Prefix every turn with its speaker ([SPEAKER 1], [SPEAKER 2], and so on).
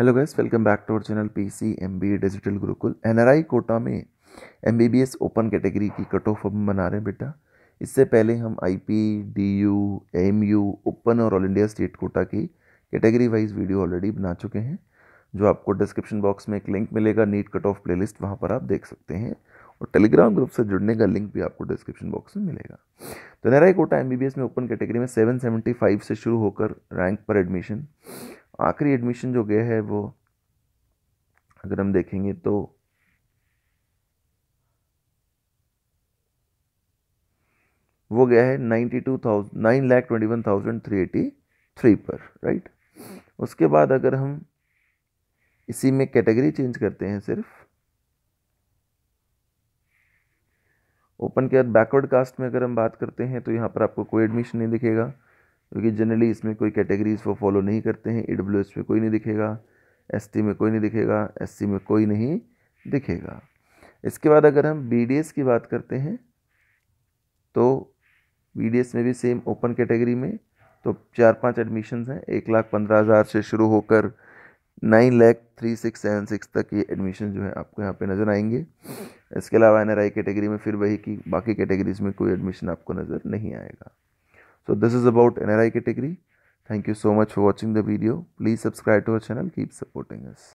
[SPEAKER 1] Hello guys welcome back to our channel P C M B digital Gurukul N quota में M B B S open category की cut off हम बना रहे हैं बेटा इससे पहले हम I P D U M U open और ऑल इंडिया स्टेट कोटा की कैटेगरी वाइज वीडियो ऑलरेडी बना चुके हैं जो आपको डिस्क्रिप्शन बॉक्स में एक लिंक मिलेगा NEET cut off playlist वहाँ पर आप देख सकते हैं और टेलीग्राम ग्रुप से जुड़ने का लिंक भी आपको डिस्क्रिप्शन बॉक्स में मिलेगा तो एन कोटा एम में ओपन कैटेगरी में सेवन सेवेंटी फाइव से शुरू होकर रैंक पर एडमिशन आखिरी एडमिशन जो गया है वो अगर हम देखेंगे तो वो गया है ninety two thousand nine lakh twenty one thousand three eighty three पर राइट उसके बाद अगर हम इसी में कैटेगरी चेंज करते हैं सिर्फ ओपन के बाद बैकवर्ड कास्ट में अगर हम बात करते हैं तो यहाँ पर आपको कोई एडमिशन नहीं दिखेगा क्योंकि जनरली इसमें कोई कैटेगरीज वो फॉलो नहीं करते हैं ई डब्ल्यू एस में कोई नहीं दिखेगा एस टी में कोई नहीं दिखेगा एस सी में कोई नहीं दिखेगा इसके बाद अगर हम बी डी एस की बात करते हैं तो बी डी एस में भी सेम ओपन कैटेगरी में तो चार पांच एडमिशन्स हैं एक लाख पंद्रह हज़ार से शुरू होकर nine lakh three six seven six तक ये एडमिशन जो है आपको यहाँ पे नज़र आएंगे इसके अलावा एन आर आई कैटेगरी में फिर वही की बाकी कैटेगरीज में कोई एडमिशन आपको नज़र नहीं आएगा So this is about NRI category. Thank you so much for watching the video. Please subscribe to our channel. Keep supporting us.